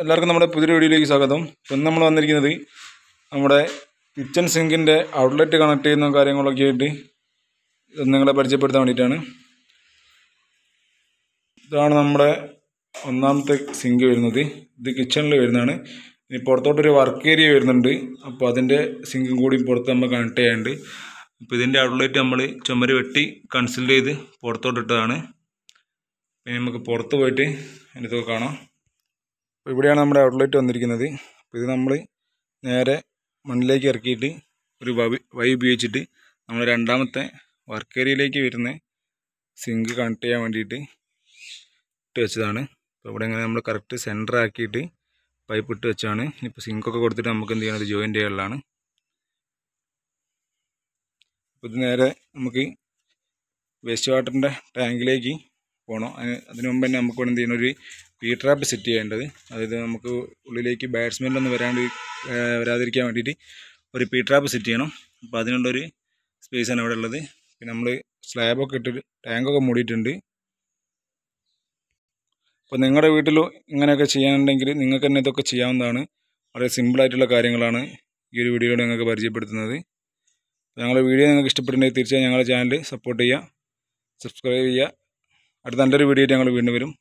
എല്ലാവർക്കും നമ്മുടെ പുതിയ വീഡിയോയിലേക്ക് സ്വാഗതം ഇന്ന് നമ്മൾ വന്നിരിക്കുന്നത് നമ്മുടെ കിച്ചൺ സിങ്കിൻ്റെ ഔട്ട്ലെറ്റ് കണക്ട് ചെയ്യുന്ന കാര്യങ്ങളൊക്കെ ആയിട്ട് നിങ്ങളെ പരിചയപ്പെടുത്താൻ വേണ്ടിയിട്ടാണ് ഇതാണ് നമ്മുടെ ഒന്നാമത്തെ സിങ്ക് വരുന്നത് ഇത് കിച്ചണിൽ വരുന്നതാണ് ഇനി പുറത്തോട്ടൊരു വർക്ക് ഏരിയ വരുന്നുണ്ട് അപ്പോൾ അതിൻ്റെ സിങ്കും കൂടി പുറത്ത് നമ്മൾ കണക്ട് ചെയ്യാനുണ്ട് അപ്പോൾ ഇതിൻ്റെ ഔട്ട്ലെറ്റ് നമ്മൾ ചുമര് വെട്ടി കൺസിൽ ചെയ്ത് പുറത്തോട്ടിട്ടതാണ് പിന്നെ നമുക്ക് പുറത്ത് പോയിട്ട് അതിൻ്റെ കാണാം ഇവിടെയാണ് നമ്മുടെ ഔട്ട്ലെറ്റ് വന്നിരിക്കുന്നത് ഇത് നമ്മൾ നേരെ മണ്ണിലേക്ക് ഇറക്കിയിട്ട് ഒരു വൈ ഉപയോഗിച്ചിട്ട് നമ്മൾ രണ്ടാമത്തെ വർക്ക് ഏരിയയിലേക്ക് വരുന്ന സിങ്ക് കണക്ട് ചെയ്യാൻ വേണ്ടിയിട്ട് ഇട്ട് വെച്ചതാണ് അപ്പോൾ ഇവിടെ ഇങ്ങനെ നമ്മൾ കറക്റ്റ് സെൻറ്റർ ആക്കിയിട്ട് പൈപ്പ് ഇട്ട് വെച്ചാണ് ഇപ്പോൾ സിങ്കൊക്കെ കൊടുത്തിട്ട് നമുക്ക് എന്ത് ചെയ്യണം ഇത് ജോയിൻ്റ് ചെയ്യാനുള്ളതാണ് അപ്പോൾ ഇത് നേരെ നമുക്ക് വേസ്റ്റ് വാട്ടറിൻ്റെ ടാങ്കിലേക്ക് പോകണം അതിന് മുമ്പ് തന്നെ നമുക്ക് എന്ത് ഒരു പി ട്രാപ്പ് സെറ്റ് ചെയ്യേണ്ടത് അതായത് നമുക്ക് ഉള്ളിലേക്ക് ബാറ്റ്സ്മാനൊന്നും വരാണ്ട് വരാതിരിക്കാൻ വേണ്ടിയിട്ട് ഒരു പി ട്രാപ്പ് സെറ്റ് ചെയ്യണം അപ്പോൾ അതിനുള്ളൊരു സ്പേസാണ് ഇവിടെ ഉള്ളത് പിന്നെ നമ്മൾ സ്ലാബൊക്കെ ഇട്ടിട്ട് ടാങ്കൊക്കെ മൂടിയിട്ടുണ്ട് അപ്പോൾ നിങ്ങളുടെ വീട്ടിൽ ഇങ്ങനെയൊക്കെ ചെയ്യാനുണ്ടെങ്കിൽ നിങ്ങൾക്ക് തന്നെ ഇതൊക്കെ ചെയ്യാവുന്നതാണ് വളരെ സിമ്പിളായിട്ടുള്ള കാര്യങ്ങളാണ് ഈ ഒരു വീഡിയോയിൽ നിങ്ങൾക്ക് പരിചയപ്പെടുത്തുന്നത് ഞങ്ങളുടെ വീഡിയോ നിങ്ങൾക്ക് ഇഷ്ടപ്പെട്ടിട്ടുണ്ടെങ്കിൽ തീർച്ചയായും ഞങ്ങളുടെ ചാനൽ സപ്പോർട്ട് ചെയ്യുക സബ്സ്ക്രൈബ് ചെയ്യുക അടുത്ത നല്ലൊരു വീഡിയോ ഞങ്ങൾ വീണ്ടും വരും